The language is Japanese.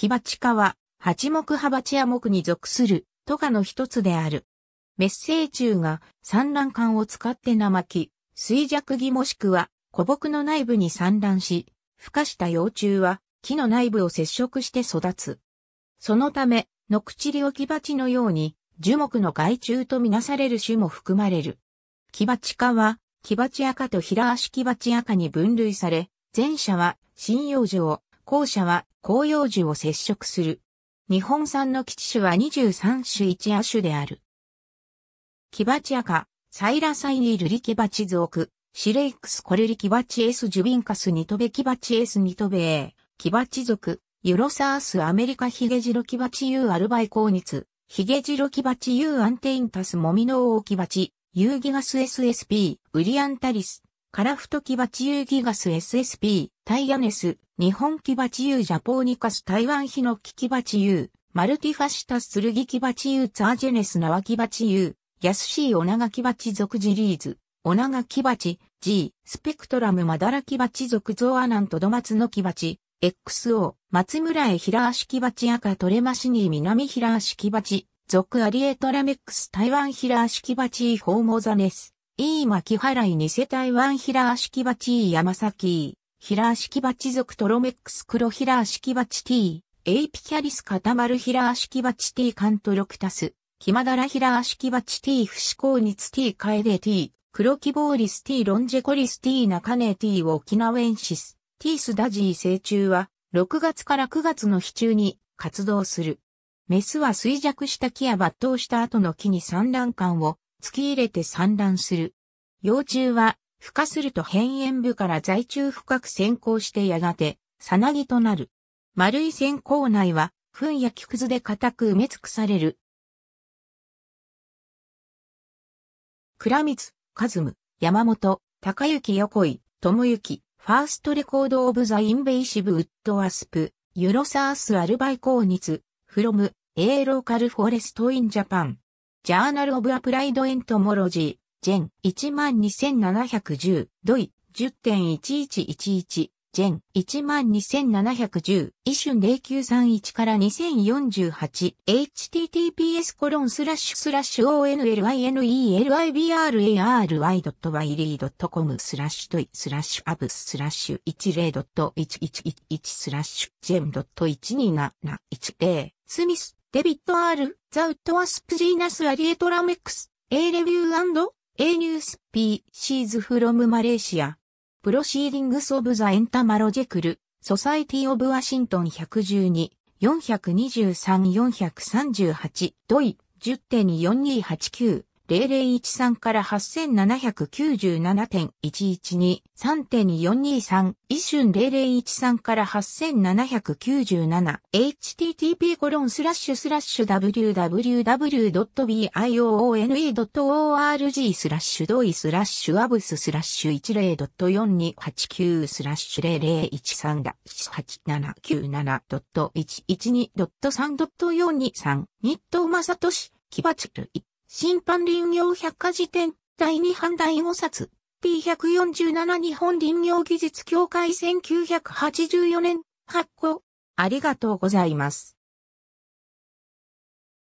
木鉢科は、八木葉鉢屋木に属する、とかの一つである。メッージ虫が産卵管を使って生き、衰弱木もしくは古木の内部に産卵し、孵化した幼虫は木の内部を接触して育つ。そのため、ノクチリオキバチのように樹木の害虫とみなされる種も含まれる。キバチ科は、キバチア科とヒラアシキバチア科に分類され、前者は針葉樹を、校舎は紅葉樹を接触する。日本産の基地種は23種1亜種である。キバチアカ、サイラサイニルリキバチク、シレイクスコレリキバチエスジュビンカスニトベキバチエスニトベエ、キバチ族、ユロサースアメリカヒゲジロキバチユーアルバイコーニツ、ヒゲジロキバチユーアンテインタスモミノオオキバチ、ユーギガス SSP、ウリアンタリス、カラフトキバチユーギガス SSP、タイヤネス、日本キバチユージャポーニカス台湾ヒノキキバチユー、マルティファシタスルギキバチユーツアジェネスナワキバチユー、ヤスシーオナガキバチ属ジリーズ、オナガキバチ、G、スペクトラムマダラキバチ属ゾアナントドマツノキバチ、XO、松村へ平足キバチ赤トレマシニー南平足キバチ、属アリエトラメックス台湾平足キバチイホーモザネス。いい巻き払いに世帯ワンヒラーキバチー山崎ヒラーキバチ族トロメックス黒ヒラーキバチ T、エイピキャリスカタマルヒラーキバチ T カントロクタス、キマダラヒラーキバチ T 不死高熱 T カエデ T、黒キボーリス T ロンジェコリス T ナカネ T 沖縄エンシス、T スダジー成虫は、6月から9月の日中に活動する。メスは衰弱した木や抜刀した後の木に産卵管を突き入れて産卵する。幼虫は、孵化すると変縁部から在中深く先行してやがて、さなぎとなる。丸い線口内は、糞や木くずで固く埋め尽くされる。倉光、和ム、山本、高行横井、智之、ファーストレコードオブザインベイシブウッドアスプ、ユロサースアルバイコーニツ、フロム、エーローカルフォレストインジャパン。ジャーナル・オブ・アプライド・エントモロジー、ジェン12710、ドイ、10.1111、ジェン12710、イシュン0931から2048、https コロンスラッシュスラッシュ onlinelibray.yly.com r スラッシュトイスラッシュアブスラッシュ10.1111スラッシュジェン .12710 スミスデビット・アール、ザ・ウッド・ワスプ・ジーナス・アリエトラメックス、A レビュー &A ニュース P シーズ・フロム・マレーシア。プロシーディングス・オブ・ザ・エンタマ・ロジェクル、ソサイティ・オブ・ワシントン112、423、438、ドイ、10.4289。0013から8797.112、3.423、一瞬0013から8797、http コロンスラッシュスラッシュ www.bione.org スラッシュドイスラッシュアブススラッシュ10.4289スラッシュ0013だ8797.112.3.423、マサトシキバチル1審判林業百科事典第2版第5冊 P147 日本林業技術協会1984年発行ありがとうございます。